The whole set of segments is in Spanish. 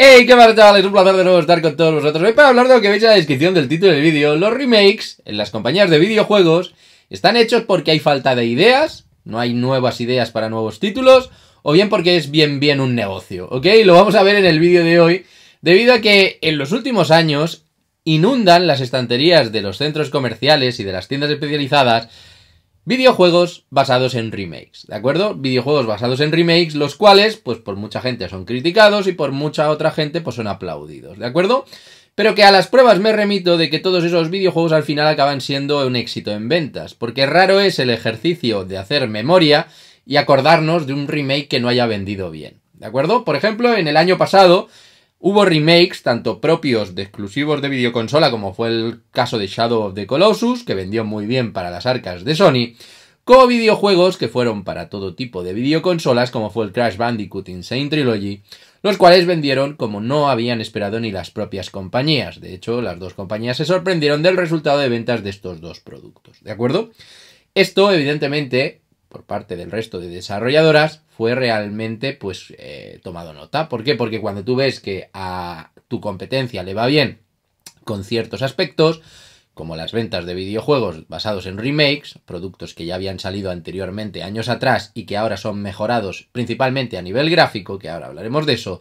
¡Hey! ¿Qué pasa chavales? Un placer de nuevo estar con todos vosotros hoy para hablar de lo que veis en la descripción del título del vídeo. Los remakes en las compañías de videojuegos están hechos porque hay falta de ideas, no hay nuevas ideas para nuevos títulos, o bien porque es bien bien un negocio, ¿ok? Lo vamos a ver en el vídeo de hoy, debido a que en los últimos años inundan las estanterías de los centros comerciales y de las tiendas especializadas Videojuegos basados en remakes, ¿de acuerdo? Videojuegos basados en remakes, los cuales, pues por mucha gente son criticados y por mucha otra gente, pues son aplaudidos, ¿de acuerdo? Pero que a las pruebas me remito de que todos esos videojuegos al final acaban siendo un éxito en ventas, porque raro es el ejercicio de hacer memoria y acordarnos de un remake que no haya vendido bien, ¿de acuerdo? Por ejemplo, en el año pasado Hubo remakes, tanto propios de exclusivos de videoconsola, como fue el caso de Shadow of the Colossus, que vendió muy bien para las arcas de Sony, como videojuegos que fueron para todo tipo de videoconsolas, como fue el Crash Bandicoot Insane Trilogy, los cuales vendieron como no habían esperado ni las propias compañías. De hecho, las dos compañías se sorprendieron del resultado de ventas de estos dos productos. ¿De acuerdo? Esto, evidentemente, por parte del resto de desarrolladoras fue realmente pues eh, tomado nota. ¿Por qué? Porque cuando tú ves que a tu competencia le va bien con ciertos aspectos, como las ventas de videojuegos basados en remakes, productos que ya habían salido anteriormente años atrás y que ahora son mejorados principalmente a nivel gráfico, que ahora hablaremos de eso,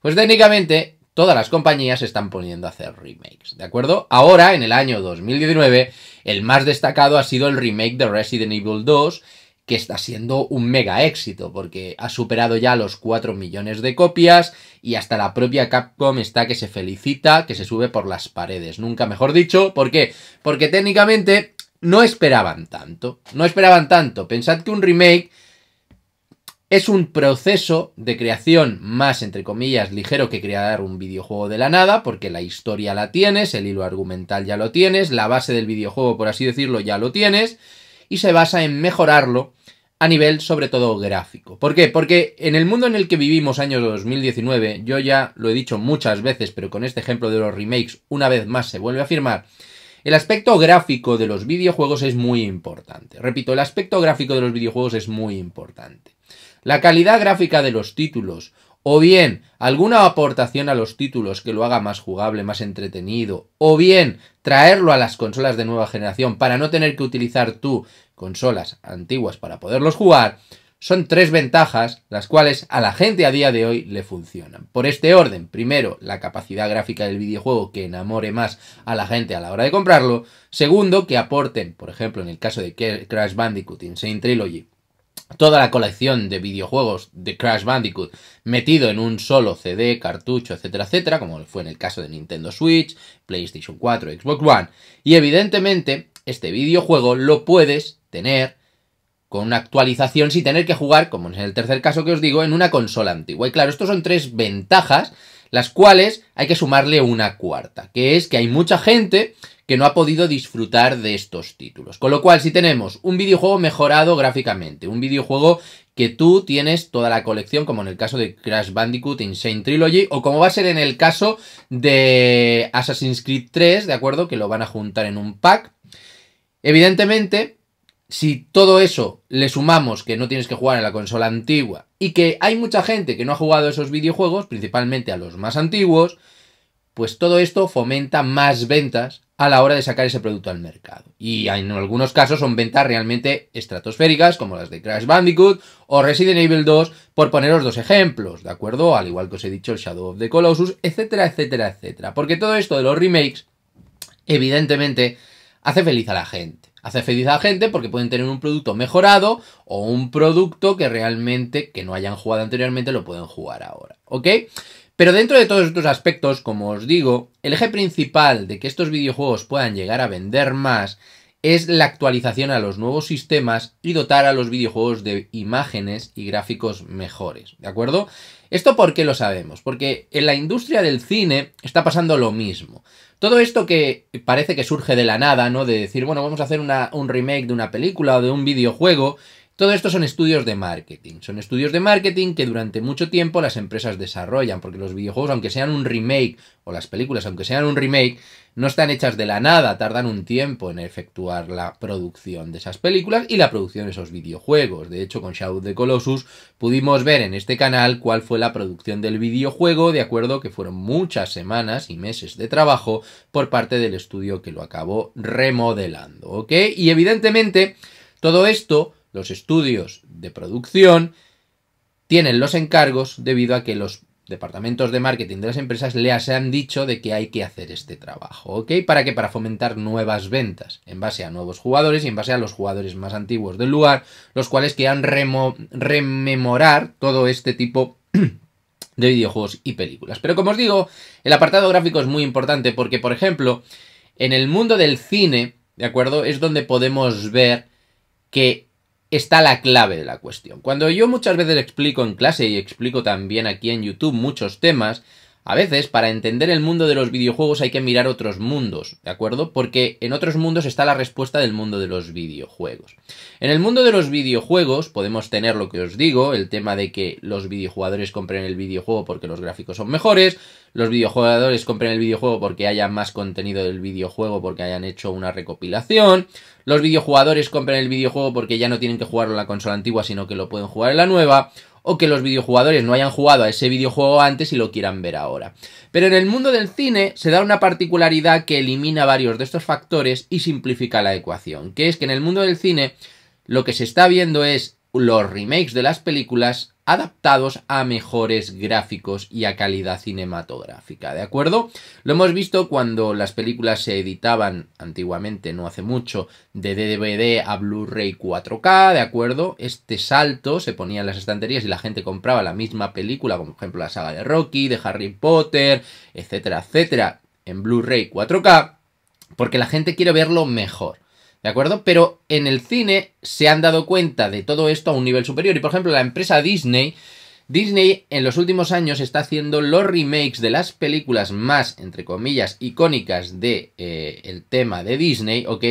pues técnicamente todas las compañías están poniendo a hacer remakes, ¿de acuerdo? Ahora, en el año 2019, el más destacado ha sido el remake de Resident Evil 2, que está siendo un mega éxito, porque ha superado ya los 4 millones de copias y hasta la propia Capcom está que se felicita, que se sube por las paredes. Nunca mejor dicho, ¿por qué? Porque técnicamente no esperaban tanto, no esperaban tanto. Pensad que un remake es un proceso de creación más, entre comillas, ligero que crear un videojuego de la nada, porque la historia la tienes, el hilo argumental ya lo tienes, la base del videojuego, por así decirlo, ya lo tienes, y se basa en mejorarlo a nivel sobre todo gráfico. ¿Por qué? Porque en el mundo en el que vivimos año 2019, yo ya lo he dicho muchas veces, pero con este ejemplo de los remakes una vez más se vuelve a afirmar, el aspecto gráfico de los videojuegos es muy importante. Repito, el aspecto gráfico de los videojuegos es muy importante. La calidad gráfica de los títulos o bien alguna aportación a los títulos que lo haga más jugable, más entretenido, o bien traerlo a las consolas de nueva generación para no tener que utilizar tú consolas antiguas para poderlos jugar, son tres ventajas las cuales a la gente a día de hoy le funcionan. Por este orden, primero, la capacidad gráfica del videojuego que enamore más a la gente a la hora de comprarlo. Segundo, que aporten, por ejemplo, en el caso de Crash Bandicoot Insane Trilogy, toda la colección de videojuegos de Crash Bandicoot metido en un solo CD, cartucho, etcétera, etcétera, como fue en el caso de Nintendo Switch, PlayStation 4, Xbox One. Y evidentemente, este videojuego lo puedes tener con una actualización sin tener que jugar, como en el tercer caso que os digo, en una consola antigua. Y claro, estos son tres ventajas, las cuales hay que sumarle una cuarta, que es que hay mucha gente que no ha podido disfrutar de estos títulos. Con lo cual, si tenemos un videojuego mejorado gráficamente, un videojuego que tú tienes toda la colección, como en el caso de Crash Bandicoot Insane Trilogy, o como va a ser en el caso de Assassin's Creed 3, ¿de acuerdo? Que lo van a juntar en un pack. Evidentemente, si todo eso le sumamos que no tienes que jugar en la consola antigua y que hay mucha gente que no ha jugado esos videojuegos, principalmente a los más antiguos, pues todo esto fomenta más ventas a la hora de sacar ese producto al mercado. Y en algunos casos son ventas realmente estratosféricas, como las de Crash Bandicoot o Resident Evil 2, por poneros dos ejemplos, ¿de acuerdo? Al igual que os he dicho, el Shadow of the Colossus, etcétera, etcétera, etcétera. Porque todo esto de los remakes, evidentemente, hace feliz a la gente. Hace feliz a la gente porque pueden tener un producto mejorado o un producto que realmente, que no hayan jugado anteriormente, lo pueden jugar ahora, ¿ok? Pero dentro de todos estos aspectos, como os digo, el eje principal de que estos videojuegos puedan llegar a vender más es la actualización a los nuevos sistemas y dotar a los videojuegos de imágenes y gráficos mejores, ¿de acuerdo? ¿Esto por qué lo sabemos? Porque en la industria del cine está pasando lo mismo. Todo esto que parece que surge de la nada, ¿no? De decir, bueno, vamos a hacer un remake de una película o de un videojuego, todo esto son estudios de marketing. Son estudios de marketing que durante mucho tiempo las empresas desarrollan, porque los videojuegos, aunque sean un remake, o las películas, aunque sean un remake, no están hechas de la nada, tardan un tiempo en efectuar la producción de esas películas y la producción de esos videojuegos. De hecho, con Shadow of Colossus pudimos ver en este canal cuál fue la producción del videojuego, de acuerdo que fueron muchas semanas y meses de trabajo por parte del estudio que lo acabó remodelando, ¿ok? Y evidentemente, todo esto los estudios de producción tienen los encargos debido a que los departamentos de marketing de las empresas les han dicho de que hay que hacer este trabajo, ¿ok? ¿Para que Para fomentar nuevas ventas, en base a nuevos jugadores y en base a los jugadores más antiguos del lugar, los cuales quieran rememorar todo este tipo de videojuegos y películas. Pero como os digo, el apartado gráfico es muy importante porque, por ejemplo, en el mundo del cine, ¿de acuerdo? Es donde podemos ver que está la clave de la cuestión. Cuando yo muchas veces explico en clase y explico también aquí en YouTube muchos temas, a veces, para entender el mundo de los videojuegos hay que mirar otros mundos, ¿de acuerdo? Porque en otros mundos está la respuesta del mundo de los videojuegos. En el mundo de los videojuegos podemos tener lo que os digo, el tema de que los videojugadores compren el videojuego porque los gráficos son mejores, los videojugadores compren el videojuego porque haya más contenido del videojuego porque hayan hecho una recopilación, los videojugadores compren el videojuego porque ya no tienen que jugarlo en la consola antigua sino que lo pueden jugar en la nueva, o que los videojugadores no hayan jugado a ese videojuego antes y lo quieran ver ahora. Pero en el mundo del cine se da una particularidad que elimina varios de estos factores y simplifica la ecuación, que es que en el mundo del cine lo que se está viendo es los remakes de las películas adaptados a mejores gráficos y a calidad cinematográfica, ¿de acuerdo? Lo hemos visto cuando las películas se editaban antiguamente, no hace mucho, de DVD a Blu-ray 4K, ¿de acuerdo? Este salto se ponía en las estanterías y la gente compraba la misma película, como por ejemplo la saga de Rocky, de Harry Potter, etcétera, etcétera, en Blu-ray 4K, porque la gente quiere verlo mejor. ¿De acuerdo? Pero en el cine se han dado cuenta de todo esto a un nivel superior. Y por ejemplo, la empresa Disney. Disney en los últimos años está haciendo los remakes de las películas más, entre comillas, icónicas de eh, tema de Disney, ¿ok?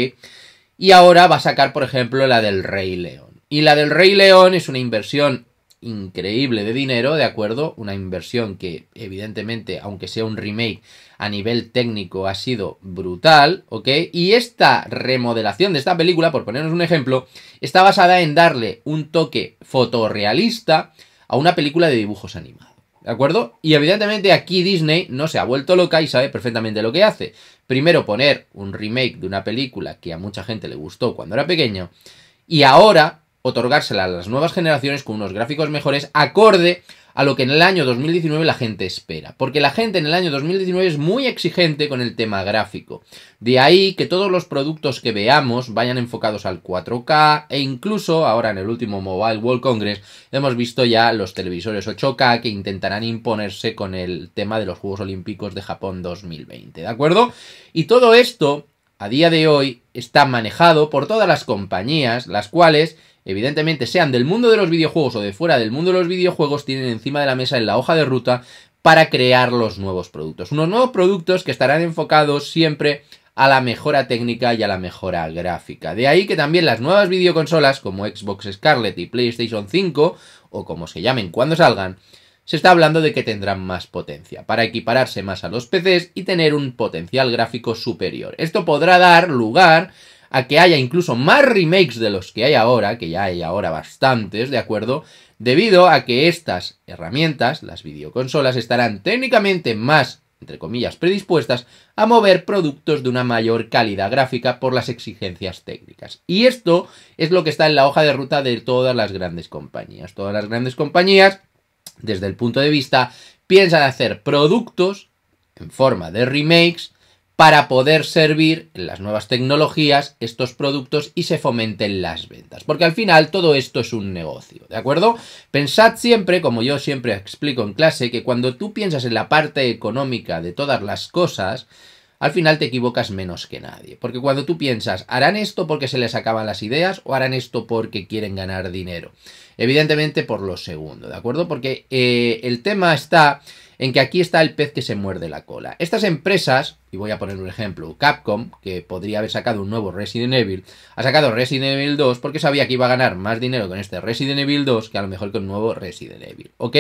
Y ahora va a sacar, por ejemplo, la del Rey León. Y la del Rey León es una inversión increíble de dinero, ¿de acuerdo? Una inversión que evidentemente, aunque sea un remake a nivel técnico, ha sido brutal, ¿ok? Y esta remodelación de esta película, por ponernos un ejemplo, está basada en darle un toque fotorrealista a una película de dibujos animados. ¿De acuerdo? Y evidentemente aquí Disney no se ha vuelto loca y sabe perfectamente lo que hace. Primero poner un remake de una película que a mucha gente le gustó cuando era pequeño y ahora otorgársela a las nuevas generaciones con unos gráficos mejores acorde a lo que en el año 2019 la gente espera. Porque la gente en el año 2019 es muy exigente con el tema gráfico. De ahí que todos los productos que veamos vayan enfocados al 4K e incluso ahora en el último Mobile World Congress hemos visto ya los televisores 8K que intentarán imponerse con el tema de los Juegos Olímpicos de Japón 2020. ¿De acuerdo? Y todo esto... A día de hoy está manejado por todas las compañías, las cuales evidentemente sean del mundo de los videojuegos o de fuera del mundo de los videojuegos, tienen encima de la mesa en la hoja de ruta para crear los nuevos productos. Unos nuevos productos que estarán enfocados siempre a la mejora técnica y a la mejora gráfica. De ahí que también las nuevas videoconsolas como Xbox Scarlett y PlayStation 5, o como se llamen cuando salgan, se está hablando de que tendrán más potencia, para equipararse más a los PCs y tener un potencial gráfico superior. Esto podrá dar lugar a que haya incluso más remakes de los que hay ahora, que ya hay ahora bastantes, ¿de acuerdo? Debido a que estas herramientas, las videoconsolas, estarán técnicamente más, entre comillas, predispuestas a mover productos de una mayor calidad gráfica por las exigencias técnicas. Y esto es lo que está en la hoja de ruta de todas las grandes compañías. Todas las grandes compañías, desde el punto de vista, piensan hacer productos en forma de remakes para poder servir las nuevas tecnologías, estos productos y se fomenten las ventas. Porque al final todo esto es un negocio, ¿de acuerdo? Pensad siempre, como yo siempre explico en clase, que cuando tú piensas en la parte económica de todas las cosas, al final te equivocas menos que nadie. Porque cuando tú piensas, ¿harán esto porque se les acaban las ideas o harán esto porque quieren ganar dinero? Evidentemente por lo segundo, ¿de acuerdo? Porque eh, el tema está en que aquí está el pez que se muerde la cola. Estas empresas, y voy a poner un ejemplo, Capcom, que podría haber sacado un nuevo Resident Evil, ha sacado Resident Evil 2 porque sabía que iba a ganar más dinero con este Resident Evil 2 que a lo mejor con un nuevo Resident Evil, ¿ok?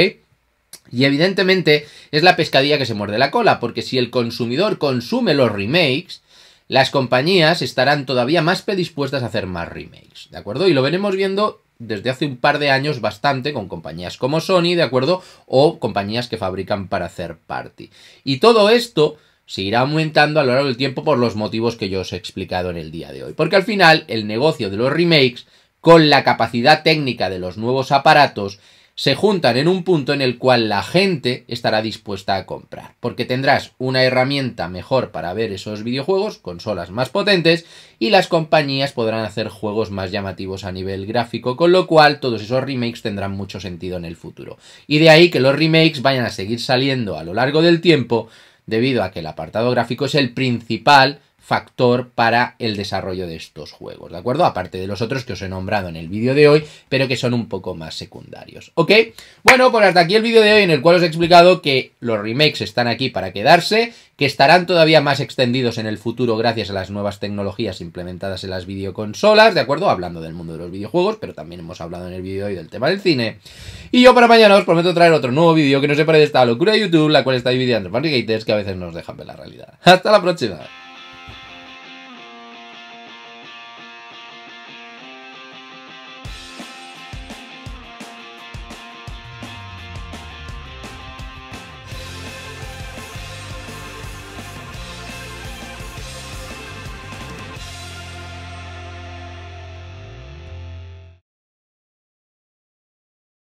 Y evidentemente es la pescadilla que se muerde la cola, porque si el consumidor consume los remakes, las compañías estarán todavía más predispuestas a hacer más remakes, ¿de acuerdo? Y lo veremos viendo desde hace un par de años bastante con compañías como Sony, ¿de acuerdo? O compañías que fabrican para hacer party. Y todo esto se irá aumentando a lo largo del tiempo por los motivos que yo os he explicado en el día de hoy. Porque al final el negocio de los remakes, con la capacidad técnica de los nuevos aparatos, se juntan en un punto en el cual la gente estará dispuesta a comprar, porque tendrás una herramienta mejor para ver esos videojuegos, consolas más potentes, y las compañías podrán hacer juegos más llamativos a nivel gráfico, con lo cual todos esos remakes tendrán mucho sentido en el futuro. Y de ahí que los remakes vayan a seguir saliendo a lo largo del tiempo, debido a que el apartado gráfico es el principal factor para el desarrollo de estos juegos, ¿de acuerdo? Aparte de los otros que os he nombrado en el vídeo de hoy, pero que son un poco más secundarios, ¿ok? Bueno, pues hasta aquí el vídeo de hoy en el cual os he explicado que los remakes están aquí para quedarse, que estarán todavía más extendidos en el futuro gracias a las nuevas tecnologías implementadas en las videoconsolas, ¿de acuerdo? Hablando del mundo de los videojuegos, pero también hemos hablado en el vídeo de hoy del tema del cine. Y yo para mañana os prometo traer otro nuevo vídeo que no se parezca esta locura de YouTube, la cual está dividiendo entre fan que a veces nos dejan ver la realidad. ¡Hasta la próxima!